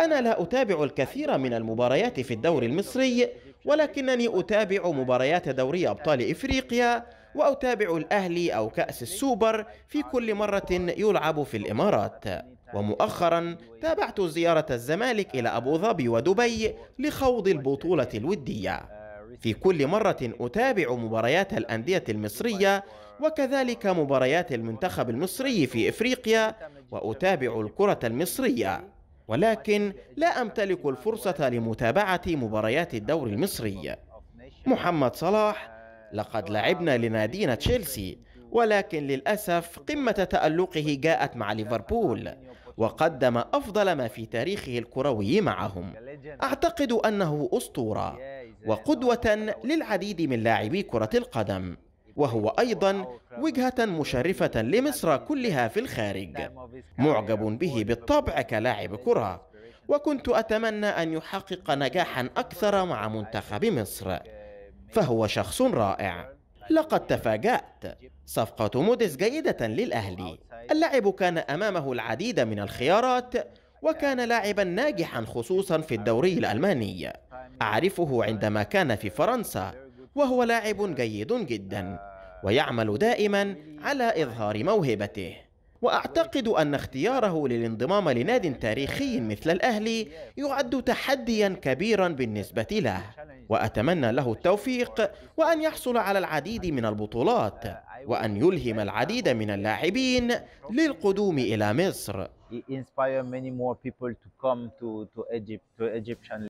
أنا لا أتابع الكثير من المباريات في الدوري المصري ولكنني أتابع مباريات دوري أبطال إفريقيا وأتابع الأهلي أو كأس السوبر في كل مرة يلعب في الإمارات ومؤخرا تابعت زيارة الزمالك إلى أبو ظبي ودبي لخوض البطولة الودية في كل مرة أتابع مباريات الأندية المصرية وكذلك مباريات المنتخب المصري في إفريقيا وأتابع الكرة المصرية ولكن لا أمتلك الفرصة لمتابعة مباريات الدوري المصري محمد صلاح لقد لعبنا لنادينا تشيلسي ولكن للأسف قمة تألقه جاءت مع ليفربول وقدم أفضل ما في تاريخه الكروي معهم أعتقد أنه أسطورة وقدوة للعديد من لاعبي كرة القدم وهو أيضا وجهة مشرفة لمصر كلها في الخارج معجب به بالطبع كلاعب كرة وكنت أتمنى أن يحقق نجاحا أكثر مع منتخب مصر فهو شخص رائع لقد تفاجأت صفقة موديس جيدة للأهلي اللاعب كان أمامه العديد من الخيارات وكان لاعبا ناجحا خصوصا في الدوري الألماني أعرفه عندما كان في فرنسا وهو لاعب جيد جدا ويعمل دائما على إظهار موهبته وأعتقد أن اختياره للانضمام لناد تاريخي مثل الأهلي يعد تحديا كبيرا بالنسبة له وأتمنى له التوفيق وأن يحصل على العديد من البطولات وأن يلهم العديد من اللاعبين للقدوم إلى مصر